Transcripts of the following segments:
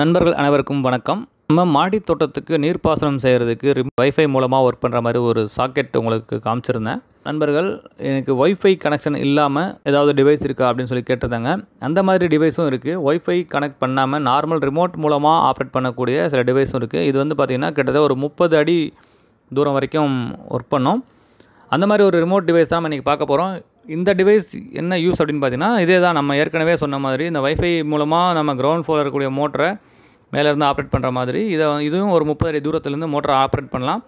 நண்பர்கள் அனைவருக்கும் வணக்கம் நம்ம மாடி தோட்டத்துக்கு நீர்ப்பாசனம் செய்கிறதுக்கு வைஃபை மூலமாக ஒர்க் பண்ணுற மாதிரி ஒரு சாக்கெட் உங்களுக்கு காமிச்சிருந்தேன் நண்பர்கள் எனக்கு ஒய்ஃபை கனெக்ஷன் இல்லாமல் ஏதாவது டிவைஸ் இருக்கா அப்படின்னு சொல்லி கேட்டிருந்தாங்க அந்த மாதிரி டிவைஸும் இருக்குது ஒய்ஃபை கனெக்ட் பண்ணாமல் நார்மல் ரிமோட் மூலமாக ஆப்ரேட் பண்ணக்கூடிய சில டிவைஸும் இருக்குது இது வந்து பார்த்திங்கன்னா கிட்டத்தட்ட ஒரு முப்பது அடி தூரம் வரைக்கும் ஒர்க் பண்ணோம் அந்த மாதிரி ஒரு ரிமோட் டிவைஸ் தான் நம்ம இன்றைக்கி பார்க்க போகிறோம் இந்த டிவைஸ் என்ன யூஸ் அப்படின்னு பார்த்தீங்கன்னா இதே தான் நம்ம ஏற்கனவே சொன்ன மாதிரி இந்த வைஃபை மூலமாக நம்ம கிரவுண்ட் ஃப்ளோரில் இருக்கக்கூடிய மோட்டரை மேலேருந்து ஆப்ரேட் பண்ணுற மாதிரி இதை இதுவும் ஒரு முப்பது அடி தூரத்துலேருந்து மோட்டரை ஆப்ரேட் பண்ணலாம்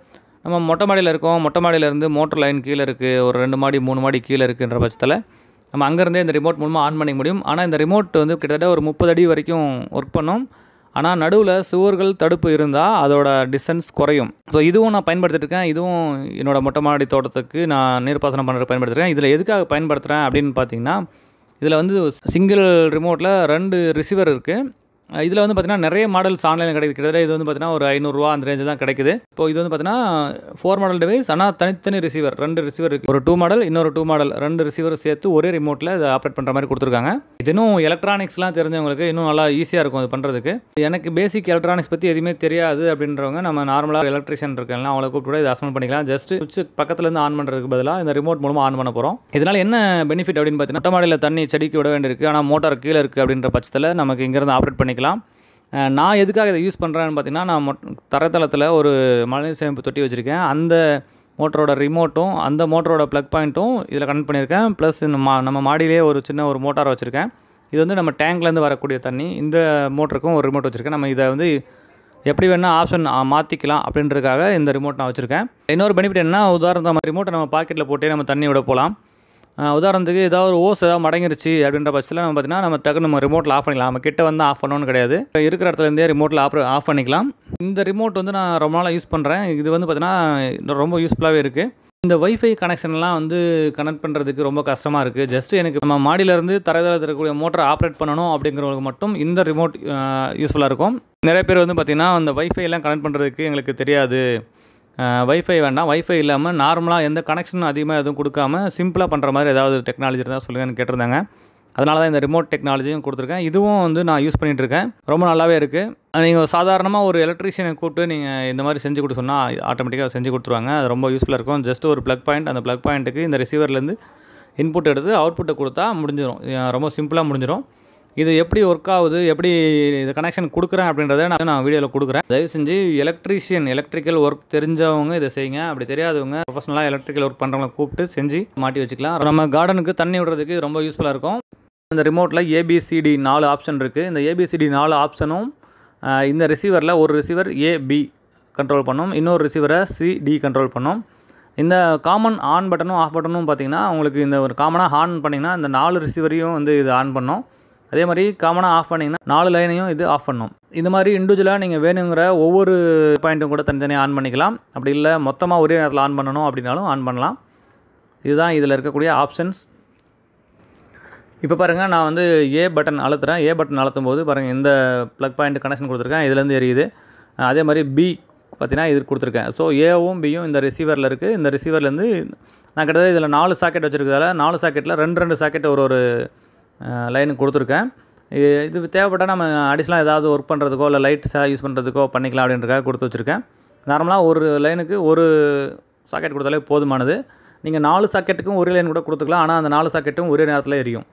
நம்ம மொட்டை மாடியில் இருக்கோம் மொட்டை மாடியிலேருந்து மோட்டர் லைன் கீழே இருக்குது ஒரு ரெண்டு மாடி மூணு மாடி கீழே இருக்குன்ற பட்சத்தில் நம்ம அங்கேருந்தே இந்த ரிமோட் மூலமாக ஆன் பண்ணிக்க முடியும் ஆனால் இந்த ரிமோட் வந்து கிட்டத்தட்ட ஒரு முப்பது அடி வரைக்கும் ஒர்க் பண்ணும் ஆனால் நடுவில் சுவர்கள் தடுப்பு இருந்தால் அதோட டிஸ்டன்ஸ் குறையும் ஸோ இதுவும் நான் பயன்படுத்திட்டுருக்கேன் இதுவும் என்னோடய மொட்டை மாடி தோட்டத்துக்கு நான் நீர்ப்பாசனம் பண்ணுறது பயன்படுத்துகிறேன் இதில் எதுக்காக பயன்படுத்துகிறேன் அப்படின்னு பார்த்தீங்கன்னா இதில் வந்து சிங்கிள் ரிமோட்டில் ரெண்டு ரிசீவர் இருக்குது இதில் வந்து பார்த்தீங்கன்னா நிறைய மாடல்ஸ் ஆன்லைனில் கிடைக்குது கிட்டத்தட்ட இது வந்து பார்த்தீங்கன்னா ஒரு ஐநூறுரூவா அந்த ரேஞ்சு தான் கிடைக்குது இப்போ இது வந்து பார்த்தீங்கன்னா ஃபோர் மாடல் டிவைஸ் ஆனால் தனித்தனி ரிசீவர் ரெண்டு ரிசீவர் இருக்குது ஒரு டூ மாடல் இன்னொரு டூ மாடல் ரெண்டு ரிசீவர் சேர்த்து ஒரே ரிமோட்டில் இதை ஆப்ரேட் பண்ணுற மாதிரி கொடுத்துருக்காங்க இது இன்னும் எலக்ட்ரானிக்ஸ்லாம் தெரிஞ்சவங்களுக்கு இன்னும் நல்லா ஈஸியாக இருக்கும் அது பண்ணுறதுக்கு எனக்கு பேசிக் எலக்ட்ரானிக்ஸ் பற்றி எதுவுமே தெரியாது அப்படின்றவங்க நம்ம நார்மலாக எலக்ட்ரிஷியன் இருக்கலாம் அவளை கூப்பிட்டு இதை அசம்பிள் பண்ணிக்கலாம் ஜஸ்ட் சுவிட்ச் பக்கத்துலேருந்து ஆன் பண்ணுறதுக்கு பதிலாக இந்த ரிமோட் மூலமாக ஆன் பண்ண போகிறோம் இதனால் என்ன பெனிஃபிட் அப்படின்னு பார்த்தீங்கன்னா மொட்டை மாடியில் தண்ணி செடிக்கு விட வேண்டியிருக்கு ஆனால் மோட்டார் கீழே இருக்குது அப்படின்ற பட்சத்தில் நமக்கு இங்கேருந்து ஆப்ரேட் பண்ணிக்கலாம் நான் எதுக்காக இதை யூஸ் பண்ணுறேன்னு பார்த்தீங்கன்னா நான் மொ தரத்தளத்தில் ஒரு மழை சேமிப்பு தொட்டி வச்சுருக்கேன் அந்த மோட்டரோட ரிமோட்டும் அந்த மோட்டரோட ப்ளக் பாயிண்ட்டும் இதில் கனெக்ட் பண்ணியிருக்கேன் ப்ளஸ் மா நம்ம மாடியிலே ஒரு சின்ன ஒரு மோட்டார் வச்சுருக்கேன் இது வந்து நம்ம டேங்க்லேருந்து வரக்கூடிய தண்ணி இந்த மோட்டருக்கும் ஒரு ரிமோட் வச்சுருக்கேன் நம்ம இதை வந்து எப்படி வேணால் ஆப்ஷன் மாற்றிக்கலாம் அப்படின்றதுக்காக இந்த ரிமோட் நான் வச்சுருக்கேன் இன்னொரு பெனிஃபிட் என்ன நம்ம ரிமோட்டை நம்ம பாக்கெட்டில் போட்டே நம்ம தண்ணி விட போகலாம் உதாரணத்துக்கு ஏதாவது ஒரு ஓஸ் ஏதாவது மடங்கிருச்சு அப்படின்ற பட்சத்தில் நம்ம பார்த்திங்கன்னா நம்ம டக்குனு நம்ம ரிமோட்டில் ஆஃப் பண்ணிக்கலாம் நம்ம கிட்ட வந்து ஆஃப் பண்ணணும்னு கிடையாது இருக்கிற இடத்துலேருந்தே ரிமோட்டில் ஆஃப் ஆஃப் பண்ணிக்கலாம் இந்த ரிமோட் வந்து நான் ரொம்ப நாளாக யூஸ் பண்ணுறேன் இது வந்து பார்த்திங்கன்னா ரொம்ப யூஸ்ஃபுல்லாகவே இருக்குது இந்த ஒய்ஃபை கனெக்ஷன்லாம் வந்து கனெக்ட் பண்ணுறதுக்கு ரொம்ப கஷ்டமாக இருக்குது ஜஸ்ட் எனக்கு நம்ம மாடியிலேருந்து தரதளத்தில் இருக்கக்கூடிய மோட்டரை ஆப்ரேட் பண்ணணும் அப்படிங்கிறவங்களுக்கு மட்டும் இந்த ரிமோட் யூஸ்ஃபுல்லாக இருக்கும் நிறைய பேர் வந்து பார்த்திங்கன்னா அந்த எல்லாம் கனெக்ட் பண்ணுறதுக்கு எங்களுக்கு தெரியாது வைஃபை வேணால் ஒய்ஃபை இல்லாமல் நார்மலாக எந்த கனெக்ஷனும் அதிகமாக எதுவும் கொடுக்காமல் சிம்பிளாக பண்ணுற மாதிரி ஏதாவது டெக்னாலஜி இருந்தால் சொல்லுங்கன்னு கேட்டிருந்தாங்க அதனால தான் இந்த ரிமோட் டெக்னாலஜியும் கொடுத்துருக்கேன் இதுவும் வந்து நான் யூஸ் பண்ணிகிட்ருக்கேன் ரொம்ப நல்லாவே இருக்குது நீங்கள் சாதாரணமாக ஒரு எலக்ட்ரிஷியனை கூப்பிட்டு நீங்கள் இந்த மாதிரி செஞ்சு கொடுத்து சொன்னால் ஆட்டோமேட்டிக்காக செஞ்சு கொடுத்துருவாங்க அது ரொம்ப யூஸ்ஃபுல்லாக இருக்கும் ஜஸ்ட் ஒரு ப்ளக் பாயிண்ட் அந்த ப்ளக் பாயிண்ட்டுக்கு இந்த ரிசீவர்லேருந்து இன்புட் எடுத்து அவுட்புட்டை கொடுத்தா முடிஞ்சிடும் ரொம்ப சிம்பிளாக முடிஞ்சிடும் இது எப்படி ஒர்க் ஆகுது எப்படி இது கனெக்ஷன் கொடுக்குறேன் அப்படின்றத நான் நான் வீடியோவில் கொடுக்குறேன் தயவு செஞ்சு எலக்ட்ரிஷியன் எலக்ட்ரிக்கல் ஒர்க் தெரிஞ்சவங்க இதை செய்யுங்க அப்படி தெரியாதவங்க ப்ரொஃபஷனலாக எலக்ட்ரிக்கல் ஒர்க் பண்ணுறவங்களை கூப்பிட்டு செஞ்சு மாட்டி வச்சுக்கலாம் நம்ம கார்டனுக்கு தண்ணி விடுறதுக்கு ரொம்ப யூஸ்ஃபுல்லாக இருக்கும் இந்த ரிமோட்டில் ஏபிசிடி நாலு ஆப்ஷன் இருக்குது இந்த ஏபிசிடி நாலு ஆப்ஷனும் இந்த ரிசீவரில் ஒரு ரிசீவர் ஏபி கண்ட்ரோல் பண்ணும் இன்னொரு ரிசீவரை சிடி கண்ட்ரோல் பண்ணும் இந்த காமன் ஆன் பட்டனும் ஆஃப் பட்டனும் பார்த்தீங்கன்னா உங்களுக்கு இந்த ஒரு காமனாக ஆன் பண்ணிங்கன்னா இந்த நாலு ரிசீவரையும் வந்து இது ஆன் பண்ணும் அதே மாதிரி காமனாக ஆஃப் பண்ணிங்கன்னா நாலு லைனையும் இது ஆஃப் பண்ணும் இது மாதிரி இண்டிவிஜுவலாக நீங்கள் வேணுங்கிற ஒவ்வொரு பாயிண்ட்டும் கூட தனித்தனியாக ஆன் பண்ணிக்கலாம் அப்படி இல்லை மொத்தமாக ஒரே நேரத்தில் ஆன் பண்ணணும் அப்படின்னாலும் ஆன் பண்ணலாம் இதுதான் இதில் இருக்கக்கூடிய ஆப்ஷன்ஸ் இப்போ பாருங்கள் நான் வந்து ஏ பட்டன் அழுத்துறேன் ஏ பட்டன் அழுத்தும் போது பாருங்கள் இந்த ப்ளக் பாயிண்ட் கனெக்ஷன் கொடுத்துருக்கேன் இதுலேருந்து எரியுது அதே மாதிரி பி பார்த்தீங்கன்னா இது கொடுத்துருக்கேன் ஸோ ஏவும் பியும் இந்த ரிசீவரில் இருக்குது இந்த ரிசீவர்லேருந்து நான் கிட்டத்தட்ட இதில் நாலு சாக்கெட் வச்சுருக்கதால நாலு சாக்கெட்டில் ரெண்டு ரெண்டு சாக்கெட் ஒரு ஒரு லைனு கொடுத்துருக்கேன் இது தேவைப்பட்டால் நம்ம அடிஷ்னலாக ஏதாவது ஒர்க் பண்ணுறதுக்கோ இல்லை லைட்ஸாக யூஸ் பண்ணுறதுக்கோ பண்ணிக்கலாம் அப்படின்றக்காக கொடுத்து வச்சுருக்கேன் நார்மலாக ஒரு லைனுக்கு ஒரு சாக்கெட் கொடுத்தாலே போதுமானது நீங்கள் நாலு சாக்கெட்டுக்கும் ஒரே லைன் கூட கொடுத்துக்கலாம் ஆனால் அந்த நாலு சாக்கெட்டும் ஒரே நேரத்தில் எரியும்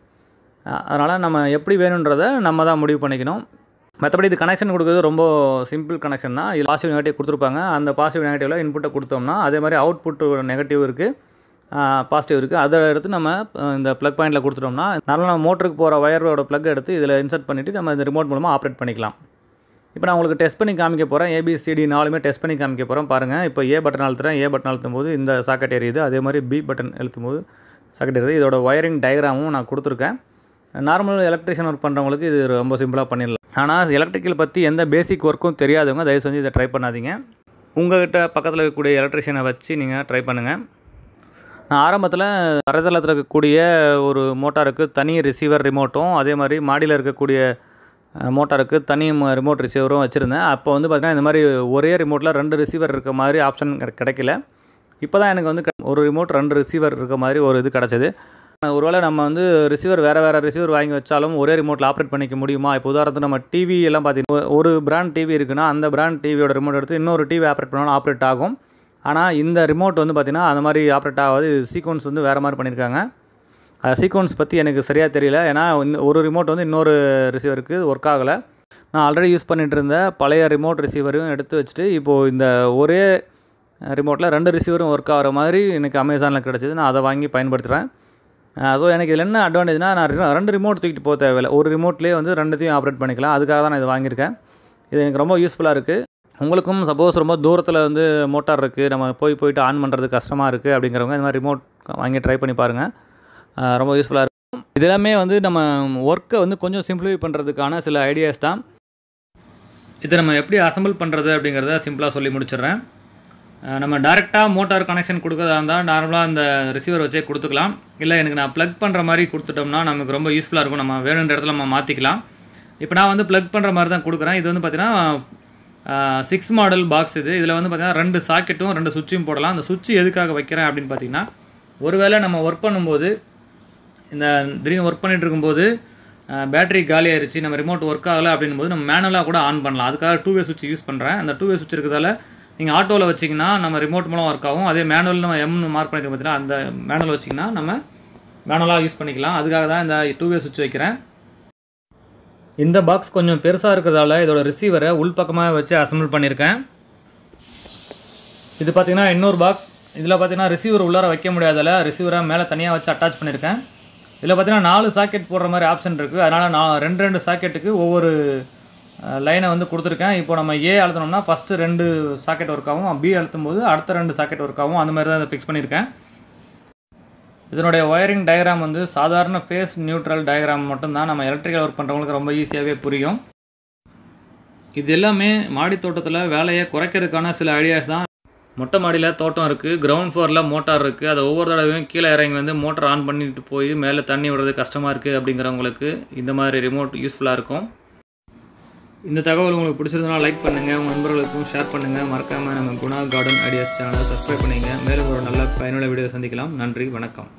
அதனால் நம்ம எப்படி வேணுன்றதை நம்ம தான் முடிவு பண்ணிக்கணும் மற்றபடி இது கனெக்ஷன் கொடுக்குறது ரொம்ப சிம்பிள் கனெக்ஷன் தான் இது பாசிட்டிவ் நெகட்டிவ் கொடுத்துருப்பாங்க அந்த பாசிட்டிவ் நெகட்டிவில் இன்புட்டை கொடுத்தோம்னா அதே மாதிரி அவுட்புட் நெகட்டிவ் இருக்குது பாசிட்டிவ் இருக்குது அதை எடுத்து நம்ம இந்த ப்ளக் பாயிண்டில் கொடுத்துட்டோம்னா நல்லா நம்ம மோட்டருக்கு போகிற ஒயரோட ப்ளக் எடுத்து இதில் இன்சர்ட் பண்ணிவிட்டு நம்ம இந்த ரிமோட் மூலமாக ஆப்ரேட் பண்ணிக்கலாம் இப்போ நான் உங்களுக்கு டெஸ்ட் பண்ணி காமிக்க போகிறேன் ஏபிசிடி நாலுமே டெஸ்ட் பண்ணி காமிக்க போகிறோம் பாருங்கள் இப்போ ஏ பட்டன் அழுத்துறேன் ஏ பட்டன் அழுத்தும் போது இந்த சாக்கெட் எரியுது அதே மாதிரி பி பட்டன் எழுத்தும் போது சாக்கெட் எரியுது இதோட ஒயரிங் டயக்ராமும் நான் கொடுத்துருக்கேன் நார்மல் எலக்ட்ரிஷியன் ஒர்க் பண்ணுறவங்களுக்கு இது ரொம்ப சிம்பிளாக பண்ணிடலாம் ஆனால் எலக்ட்ரிக்கல் பற்றி எந்த பேசிக் ஒர்க்கும் தெரியாதவங்க தயவு செஞ்சு இதை ட்ரை பண்ணாதீங்க உங்கள்கிட்ட பக்கத்தில் இருக்கக்கூடிய எலக்ட்ரிஷியனை வச்சு நீங்கள் ட்ரை பண்ணுங்கள் நான் ஆரம்பத்தில் தரைதளத்தில் இருக்கக்கூடிய ஒரு மோட்டாருக்கு தனி ரிசீவர் ரிமோட்டும் அதே மாதிரி மாடியில் இருக்கக்கூடிய மோட்டாருக்கு தனி ரிமோட் ரிசீவரும் வச்சுருந்தேன் அப்போ வந்து பார்த்திங்கன்னா இந்த மாதிரி ஒரே ரிமோட்டில் ரெண்டு ரிசீவர் இருக்க மாதிரி ஆப்ஷன் கிடைக்கல இப்போ தான் எனக்கு வந்து ஒரு ரிமோட் ரெண்டு ரிசீவர் இருக்க மாதிரி ஒரு இது கிடச்சிது ஒருவேளை நம்ம வந்து ரிசீவர் வேறு வேறு ரிசீவர் வாங்கி வச்சாலும் ஒரே ரிமோட்டில் ஆப்ரேட் பண்ணிக்க முடியுமா இப்போ உதாரணத்துக்கு நம்ம டிவி எல்லாம் பார்த்தீங்கன்னா ஒரு பிராண்ட் டிவி இருக்குன்னா அந்த பிராண்ட் டிவியோட ரிமோட் எடுத்து இன்னொரு டிவி ஆப்ரேட் பண்ணாலும் ஆப்ரேட் ஆகும் ஆனால் இந்த ரிமோட் வந்து பார்த்திங்கன்னா அந்த மாதிரி ஆப்ரேட் ஆகாது சீக்வன்ஸ் வந்து வேறு மாதிரி பண்ணியிருக்காங்க அது சீக்வன்ஸ் பற்றி எனக்கு சரியாக தெரியல ஏன்னா ஒரு ரிமோட் வந்து இன்னொரு ரிசீவருக்கு ஒர்க் ஆகலை நான் ஆல்ரெடி யூஸ் பண்ணிகிட்டு இருந்த பழைய ரிமோட் ரிசீவரையும் எடுத்து வச்சுட்டு இப்போது இந்த ஒரே ரிமோட்டில் ரெண்டு ரிசீவரும் ஒர்க் ஆகிற மாதிரி எனக்கு அமேசானில் கிடச்சிது நான் அதை வாங்கி பயன்படுத்துகிறேன் ஸோ எனக்கு இதில் என்ன அட்வான்டேஜ்னால் நான் ரெண்டு ரிமோட் தூக்கிட்டு போக தேவையில்லை ஒரு ரிமோட்லேயே வந்து ரெண்டுத்தையும் ஆப்ரேட் பண்ணிக்கலாம் அதுக்காக தான் நான் இது வாங்கியிருக்கேன் இது எனக்கு ரொம்ப யூஸ்ஃபுல்லாக இருக்குது உங்களுக்கும் சப்போஸ் ரொம்ப தூரத்தில் வந்து மோட்டார் இருக்குது நம்ம போய் போயிட்டு ஆன் பண்ணுறது கஷ்டமாக இருக்குது அப்படிங்கிறவங்க இந்த மாதிரி ரிமோட் வாங்கி ட்ரை பண்ணி பாருங்கள் ரொம்ப யூஸ்ஃபுல்லாக இருக்கும் இதெல்லாமே வந்து நம்ம ஒர்க்கை வந்து கொஞ்சம் சிம்பிளிஃபை பண்ணுறதுக்கான சில ஐடியாஸ் தான் இதை நம்ம எப்படி அசம்பிள் பண்ணுறது அப்படிங்கிறத சிம்பிளாக சொல்லி முடிச்சிடுறேன் நம்ம டேரெக்டாக மோட்டார் கனெக்ஷன் கொடுக்குறதா இருந்தால் நார்மலாக அந்த ரிசீவர் வச்சே கொடுத்துக்கலாம் இல்லை எனக்கு நான் ப்ளக் பண்ணுற மாதிரி கொடுத்துட்டோம்னா நமக்கு ரொம்ப யூஸ்ஃபுல்லாக இருக்கும் நம்ம வேணுன்ற இடத்துல நம்ம மாற்றிக்கலாம் இப்போ நான் வந்து ப்ளக் பண்ணுற மாதிரி தான் கொடுக்குறேன் இது வந்து பார்த்திங்கன்னா சிக்ஸ் மாடல் பாக்ஸ் இது இதில் வந்து பார்த்திங்கன்னா ரெண்டு சாக்கெட்டும் ரெண்டு சுவிட்சும் போடலாம் அந்த சுவிட்ச் எதுக்காக வைக்கிறேன் அப்படின்னு பார்த்தீங்கன்னா ஒருவேளை நம்ம ஒர்க் பண்ணும்போது இந்த திடீர்னு ஒர்க் பண்ணிகிட்டு இருக்கும்போது பேட்டரி காலி ஆயிடுச்சு நம்ம ரிமோட் ஒர்க் ஆகலை அப்படின்னு போது நம்ம மேனுவலாக கூட ஆன் பண்ணலாம் அதுக்காக டூ வே சுவிட்ச் யூஸ் பண்ணுறேன் அந்த டூ வே சுவிட்ச் இருக்கிறதால நீங்கள் ஆட்டோவில் வச்சிங்கன்னா நம்ம ரிமோட் மூலம் ஒர்க் ஆகும் அதே மேனுவல் நம்ம எம்னு மார்க் பண்ணியிருக்கோம் பார்த்தீங்கன்னா அந்த மேனுவல் வச்சிங்கன்னா நம்ம மேனுவலாக யூஸ் பண்ணிக்கலாம் அதுக்காக தான் இந்த டூ வே சுவிட்ச் வைக்கிறேன் இந்த பாக்ஸ் கொஞ்சம் பெருசாக இருக்கிறதால இதோட ரிசீவரை உள்பக்கமாக வச்சு அசம்பிள் பண்ணியிருக்கேன் இது பார்த்திங்கன்னா இன்னொரு பாக்ஸ் இதில் பார்த்திங்கன்னா ரிசீவர் உள்ளார வைக்க முடியாதால ரிசீவரை மேலே தனியாக வச்சு அட்டாச் பண்ணியிருக்கேன் இதில் பார்த்திங்கன்னா நாலு சாக்கெட் போடுற மாதிரி ஆப்ஷன் இருக்குது அதனால் நான் ரெண்டு ரெண்டு சாக்கெட்டுக்கு ஒவ்வொரு லைனை வந்து கொடுத்துருக்கேன் இப்போ நம்ம ஏ அழுத்தணும்னா ஃபஸ்ட்டு ரெண்டு சாக்கெட் ஒர்க் ஆகும் பி அழுத்தும் போது அடுத்த ரெண்டு சாக்கெட் ஒர்க் ஆகும் அந்த மாதிரி தான் இதை ஃபிக்ஸ் பண்ணியிருக்கேன் இதனுடைய ஒயரிங் டயக்ராம் வந்து சாதாரண ஃபேஸ் நியூட்ரல் டயக்ராம் மட்டும்தான் நம்ம எலக்ட்ரிக்கல் ஒர்க் பண்ணுறவங்களுக்கு ரொம்ப ஈஸியாகவே புரியும் இது எல்லாமே மாடி தோட்டத்தில் வேலையை குறைக்கிறதுக்கான சில ஐடியாஸ் தான் மொட்டை மாடியில் தோட்டம் இருக்குது கிரவுண்ட் ஃப்ளோரில் மோட்டார் இருக்குது அதை ஒவ்வொரு தடவையும் கீழே இறங்கி வந்து மோட்டர் ஆன் பண்ணிட்டு போய் மேலே தண்ணி விடுறது கஷ்டமாக இருக்குது அப்படிங்கிறவங்களுக்கு இந்த மாதிரி ரிமோட் யூஸ்ஃபுல்லாக இருக்கும் இந்த தகவல் உங்களுக்கு பிடிச்சிருந்தனா லைக் பண்ணுங்கள் உங்கள் நண்பர்களுக்கும் ஷேர் பண்ணுங்கள் மறக்காமல் நம்ம குணா கார்டன் ஐடியாஸ் சேனலை சப்ஸ்கிரைப் பண்ணிங்க மேலும் ஒரு நல்ல பயனுள்ள வீடியோ சந்திக்கலாம் நன்றி வணக்கம்